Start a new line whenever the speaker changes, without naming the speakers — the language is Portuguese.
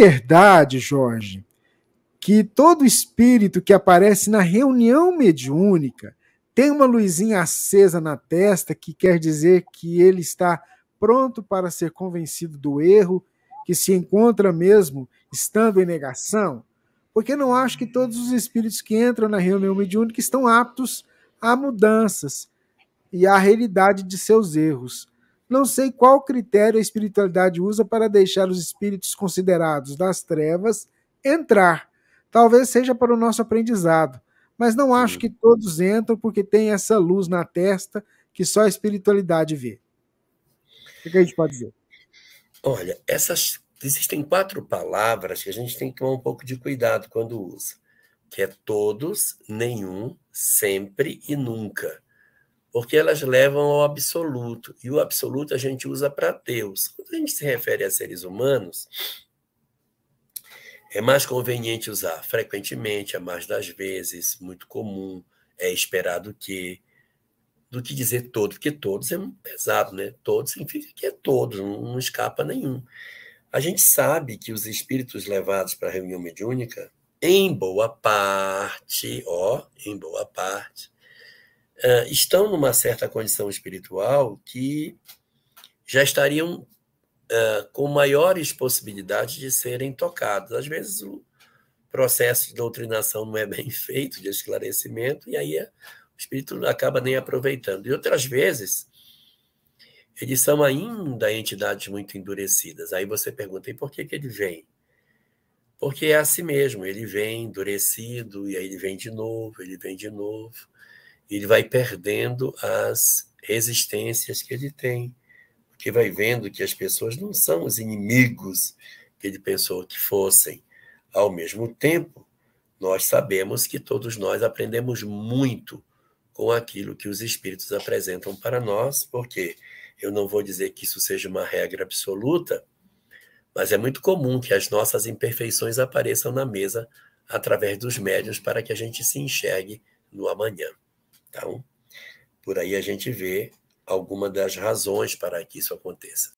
verdade, Jorge, que todo espírito que aparece na reunião mediúnica tem uma luzinha acesa na testa que quer dizer que ele está pronto para ser convencido do erro que se encontra mesmo estando em negação? Porque não acho que todos os espíritos que entram na reunião mediúnica estão aptos a mudanças e à realidade de seus erros. Não sei qual critério a espiritualidade usa para deixar os espíritos considerados das trevas entrar. Talvez seja para o nosso aprendizado, mas não acho que todos entram porque tem essa luz na testa que só a espiritualidade vê. O que a gente pode dizer?
Olha, essas existem quatro palavras que a gente tem que tomar um pouco de cuidado quando usa, que é todos, nenhum, sempre e nunca porque elas levam ao absoluto, e o absoluto a gente usa para Deus. Quando a gente se refere a seres humanos, é mais conveniente usar frequentemente, a é mais das vezes, muito comum, é esperado que, do que dizer todos, porque todos é pesado, né? Todos significa que é todos, não, não escapa nenhum. A gente sabe que os espíritos levados para a reunião mediúnica, em boa parte, ó, em boa parte, uh, estão numa certa condição espiritual que já estariam uh, com maiores possibilidades de serem tocados. Às vezes o processo de doutrinação não é bem feito, de esclarecimento, e aí eh, o espírito acaba nem aproveitando. E outras vezes eles são ainda entidades muito endurecidas. Aí você pergunta, e por que, que ele vem? Porque é assim mesmo, ele vem endurecido, e aí ele vem de novo, ele vem de novo ele vai perdendo as resistências que ele tem, porque vai vendo que as pessoas não são os inimigos que ele pensou que fossem. Ao mesmo tempo, nós sabemos que todos nós aprendemos muito com aquilo que os espíritos apresentam para nós, porque eu não vou dizer que isso seja uma regra absoluta, mas é muito comum que as nossas imperfeições apareçam na mesa através dos médiuns para que a gente se enxergue no amanhã. Então, por aí a gente vê alguma das razões para que isso aconteça.